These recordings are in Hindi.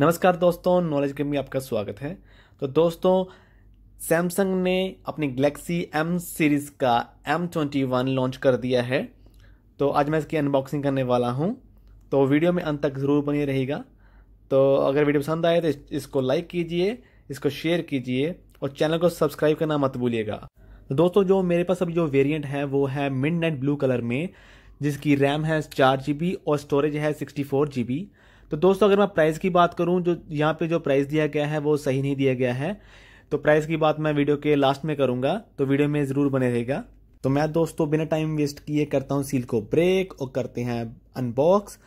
नमस्कार दोस्तों नॉलेज गेम में आपका स्वागत है तो दोस्तों सैमसंग ने अपनी गलेक्सी एम सीरीज़ का एम ट्वेंटी वन लॉन्च कर दिया है तो आज मैं इसकी अनबॉक्सिंग करने वाला हूँ तो वीडियो में अंत तक ज़रूर बनी रहेगा तो अगर वीडियो पसंद आए तो इसको लाइक कीजिए इसको शेयर कीजिए और चैनल को सब्सक्राइब करना मत भूलिएगा तो दोस्तों जो मेरे पास अभी जो वेरिएंट है वो है मिड ब्लू कलर में जिसकी रैम है चार जी और स्टोरेज है सिक्सटी फोर जी तो दोस्तों अगर मैं प्राइस की बात करूं जो यहाँ पे जो प्राइस दिया गया है वो सही नहीं दिया गया है तो प्राइस की बात मैं वीडियो के लास्ट में करूंगा तो वीडियो में ज़रूर बने रहेगा तो मैं दोस्तों बिना टाइम वेस्ट किए करता हूँ सील को ब्रेक और करते हैं अनबॉक्स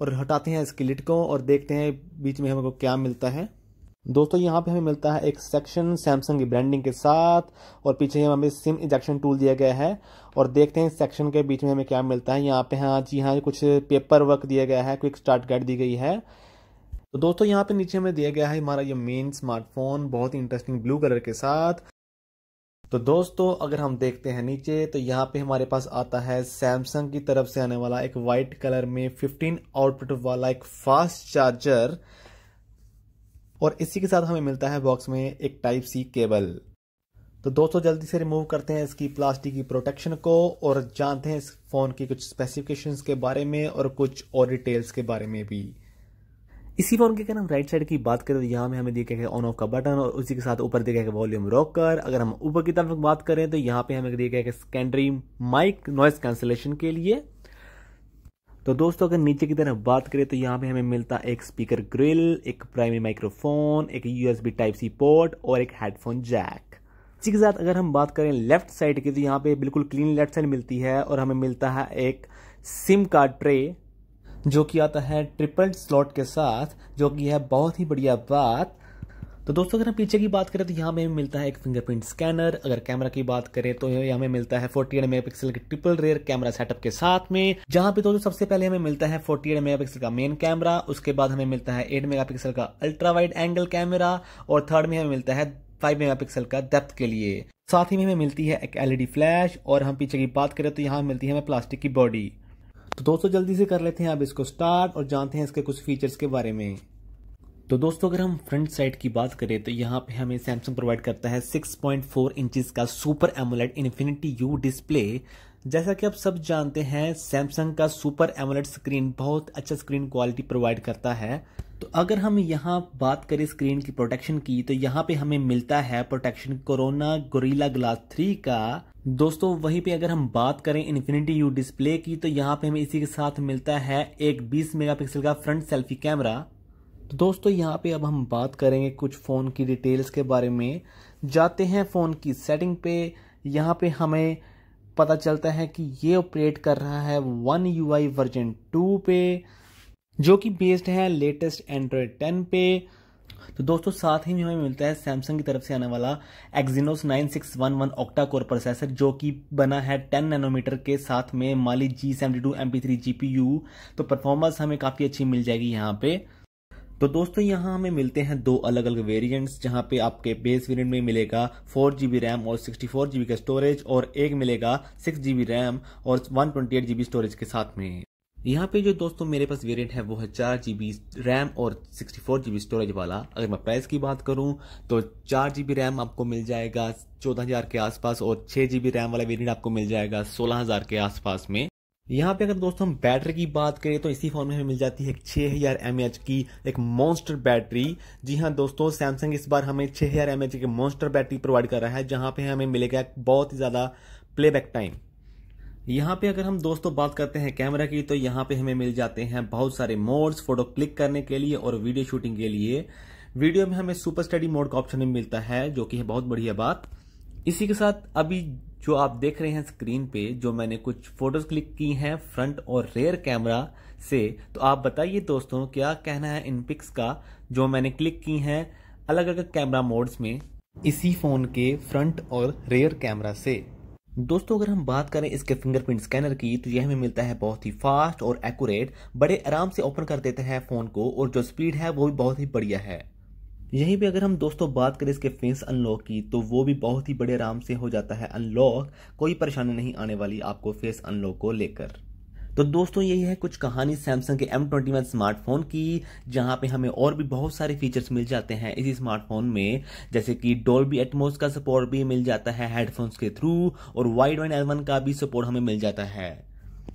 और हटाते हैं इसके लिट को और देखते हैं बीच में हमको क्या मिलता है दोस्तों यहाँ पे हमें मिलता है एक सेक्शन सैमसंग की ब्रांडिंग के साथ और पीछे हमें सिम इजेक्शन टूल दिया गया है और देखते हैं इस सेक्शन के बीच में हमें क्या मिलता है यहाँ पे हाँ जी हाँ कुछ पेपर वर्क दिया गया है क्विक स्टार्ट गाइड दी गई है तो दोस्तों यहाँ पे नीचे हमें दिया गया है हमारा ये मेन स्मार्टफोन बहुत ही इंटरेस्टिंग ब्लू कलर के साथ तो दोस्तों अगर हम देखते हैं नीचे तो यहाँ पे हमारे पास आता है सैमसंग की तरफ से आने वाला एक वाइट कलर में फिफ्टीन आउटपुट वाला एक फास्ट चार्जर और इसी के साथ हमें मिलता है बॉक्स में एक टाइप सी केबल तो दोस्तों जल्दी से रिमूव करते हैं इसकी प्लास्टिक की प्रोटेक्शन को और जानते हैं इस फ़ोन की कुछ स्पेसिफिकेशंस के बारे में और कुछ और डिटेल्स के बारे में भी इसी फोन के अगर हम राइट साइड की बात करें तो यहाँ में हमें दिया गया ऑन ऑफ का बटन और उसी के साथ ऊपर दिया गया वॉल्यूम रॉकर अगर हम ऊपर की तरफ बात करें तो यहाँ पे हमें दिया गया सेकेंडरी माइक नॉइस कैंसिलेशन के लिए तो दोस्तों अगर नीचे की तरफ बात करें तो यहाँ पे हमें मिलता है एक स्पीकर ग्रिल एक प्राइमरी माइक्रोफोन एक यूएसबी टाइप सी पोर्ट और एक हेडफोन जैक इसी के साथ अगर हम बात करें लेफ्ट साइड की तो यहाँ पे बिल्कुल क्लीन लेफ्ट साइड मिलती है और हमें मिलता है एक सिम कार्ड ट्रे जो कि आता है ट्रिपल स्लॉट के साथ जो कि है बहुत ही बढ़िया बात तो दोस्तों अगर हम पीछे की बात करें तो यहाँ हमें मिलता है एक फिंगरप्रिंट स्कैनर अगर कैमरा की बात करें तो यहाँ हमें मिलता है फोर्टी एट मेगा पिक्सल के ट्रिपल रेयर कैमरा सेटअप के साथ में जहाँ पे दोस्तों सबसे पहले हमें मिलता है फोर्टी एट मेगा पिक्सल का मेन कैमरा उसके बाद हमें मिलता है एट मेगा पिक्सल का अल्ट्रा वाइड एंगल कैमरा और थर्ड में हमें मिलता है 5 मेगापिक्सल का डेप्थ के लिए साथ ही में हमें मिलती है एक एलईडी फ्लैश e और हम पीछे की बात करें तो यहाँ मिलती है हमें प्लास्टिक की बॉडी तो दोस्तों जल्दी से कर लेते हैं अब इसको स्टार्ट और जानते हैं इसके कुछ फीचर्स के बारे में तो दोस्तों अगर हम फ्रंट साइड की बात करें तो यहाँ पे हमें सैमसंग प्रोवाइड करता है 6.4 इंचेस का super AMOLED infinity U display जैसा कि आप सब जानते हैं सैमसंग का सुपर एमोलेट स्क्रीन बहुत अच्छा स्क्रीन क्वालिटी प्रोवाइड करता है तो अगर हम यहाँ बात करें स्क्रीन की प्रोटेक्शन की तो यहाँ पे हमें मिलता है protection Corning Gorilla glass three का दोस्तों वहीं पे अगर हम बात करें इन्फिनिटी यू डिस्प्ले की तो यहाँ पे हमें इसी के साथ मिलता है एक 20 मेगापिक्सल का फ्रंट सेल्फी कैमरा तो दोस्तों यहाँ पे अब हम बात करेंगे कुछ फ़ोन की डिटेल्स के बारे में जाते हैं फ़ोन की सेटिंग पे यहाँ पे हमें पता चलता है कि ये ऑपरेट कर रहा है one U I version two पे जो कि बेस्ड है लेटेस्ट एंड्रॉयड टेन पे तो दोस्तों साथ ही में हमें मिलता है सैमसंग की तरफ से आने वाला एक्जीनोस 9611 ऑक्टा कोर प्रोसेसर जो कि बना है 10 नैनोमीटर के साथ में Mali G seventy two M P three G P U तो परफॉर्मेंस हमें काफ़ी अच्छी मिल जाएगी यहाँ पे तो दोस्तों यहाँ हमें मिलते हैं दो अलग अलग वेरिएंट्स जहाँ पे आपके बेस वेरिएंट में मिलेगा फोर जीबी रैम और सिक्सटी फोर जीबी का स्टोरेज और एक मिलेगा सिक्स जीबी रैम और one twenty eight GB storage के साथ में यहाँ पे जो दोस्तों मेरे पास वेरिएंट है वो है चार जीबी रैम और सिक्सटी फोर जीबी स्टोरेज वाला अगर मैं प्राइस की बात करूँ तो चार जीबी रैम आपको मिल जाएगा चौदह हजार के आसपास और छह जीबी रैम वाला वेरिएंट आपको मिल जाएगा सोलह हजार के आसपास में यहाँ पे अगर दोस्तों हम बैटरी की बात करें तो इसी फोन में हमें मिल जाती है छः हजार एम की एक मॉन्स्टर बैटरी जी हाँ दोस्तों सैमसंग इस बार हमें छः हजार एम की मॉन्स्टर बैटरी प्रोवाइड कर रहा है जहां पे हमें मिलेगा बहुत ही ज़्यादा प्लेबैक टाइम यहाँ पे अगर हम दोस्तों बात करते हैं कैमरा की तो यहाँ पे हमें मिल जाते हैं बहुत सारे मोड्स फोटो क्लिक करने के लिए और वीडियो शूटिंग के लिए वीडियो में हमें सुपर स्टडी मोड का ऑप्शन मिलता है जो कि है बहुत बढ़िया बात इसी के साथ अभी जो आप देख रहे हैं स्क्रीन पे जो मैंने कुछ फोटोज क्लिक की हैं फ्रंट और रेयर कैमरा से तो आप बताइए दोस्तों क्या कहना है इन पिक्स का जो मैंने क्लिक की हैं अलग अलग कैमरा मोड्स में इसी फोन के फ्रंट और रेयर कैमरा से दोस्तों अगर हम बात करें इसके फिंगरप्रिंट स्कैनर की तो यह हमें मिलता है बहुत ही फास्ट और एक्यूरेट बड़े आराम से ओपन कर देते हैं फोन को और जो स्पीड है वो भी बहुत ही बढ़िया है यहीं पे अगर हम दोस्तों बात करें इसके फेस अनलॉक की तो वो भी बहुत ही बड़े आराम से हो जाता है अनलॉक कोई परेशानी नहीं आने वाली आपको फेस अनलॉक को लेकर तो दोस्तों यही है कुछ कहानी सैमसंग के M21 वन स्मार्टफोन की जहां पे हमें और भी बहुत सारे फीचर्स मिल जाते हैं इसी स्मार्टफोन में जैसे कि डोल्बी एटमोस का सपोर्ट भी मिल जाता है हेडफोन्स के थ्रू और वाइड वन एल का भी सपोर्ट हमें मिल जाता है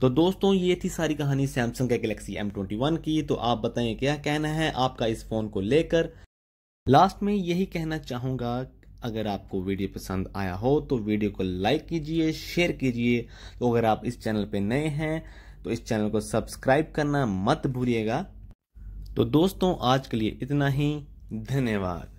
तो दोस्तों ये थी सारी कहानी सैमसंग के गैलेक्सी एम ट्वेंटी वन की तो आप बताइए क्या कहना है आपका इस फोन को लेकर लास्ट में यही कहना चाहूंगा अगर आपको वीडियो पसंद आया हो तो वीडियो को लाइक कीजिए शेयर कीजिए तो अगर आप इस चैनल पर नए हैं तो इस चैनल को सब्सक्राइब करना मत भूलिएगा तो दोस्तों आज के लिए इतना ही धन्यवाद